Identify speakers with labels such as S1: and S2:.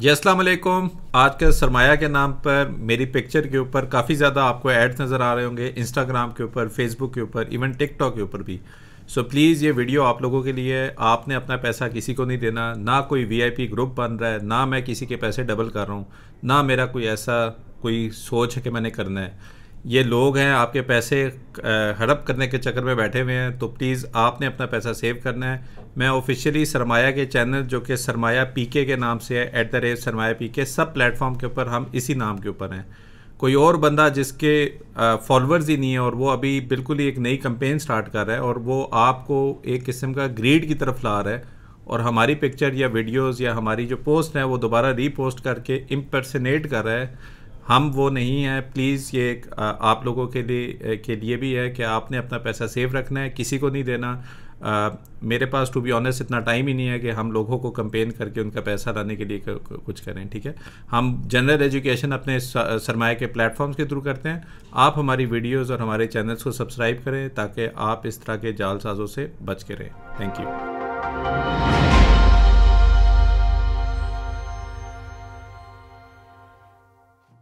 S1: जी असलकुम आज के सरमाया के नाम पर मेरी पिक्चर के ऊपर काफ़ी ज़्यादा आपको एड्स नज़र आ रहे होंगे इंस्टाग्राम के ऊपर फेसबुक के ऊपर इवन टिकटॉक के ऊपर भी सो so, प्लीज़ ये वीडियो आप लोगों के लिए आपने अपना पैसा किसी को नहीं देना ना कोई वीआईपी ग्रुप बन रहा है ना मैं किसी के पैसे डबल कर रहा हूँ ना मेरा कोई ऐसा कोई सोच है कि मैंने करना है ये लोग हैं आपके पैसे हड़प करने के चक्कर में बैठे हुए हैं तो प्लीज़ आपने अपना पैसा सेव करना है मैं ऑफिशियली सरमाया के चैनल जो कि सरमाया पीके के नाम से है एट द रेट सरमाया के सब प्लेटफॉर्म के ऊपर हम इसी नाम के ऊपर हैं कोई और बंदा जिसके फॉलोअर्स ही नहीं है और वो अभी बिल्कुल ही एक नई कंपेन स्टार्ट कर रहा है और वो आपको एक किस्म का ग्रीड की तरफ ला रहा है और हमारी पिक्चर या वीडियोस या हमारी जो पोस्ट हैं वो दोबारा रीपोस्ट करके इम्पर्सनेट कर रहा है हम वो नहीं हैं प्लीज़ ये आप लोगों के लिए के लिए भी है कि आपने अपना पैसा सेव रखना है किसी को नहीं देना आ, मेरे पास टू बी ऑनेस्ट इतना टाइम ही नहीं है कि हम लोगों को कंपेन करके उनका पैसा लाने के लिए कुछ करें ठीक है हम जनरल एजुकेशन अपने सरमाए के प्लेटफॉर्म्स के थ्रू करते हैं आप हमारी वीडियोज़ और हमारे चैनल्स को सब्सक्राइब करें ताकि आप इस तरह के जालसाजों से बच के रहें थैंक यू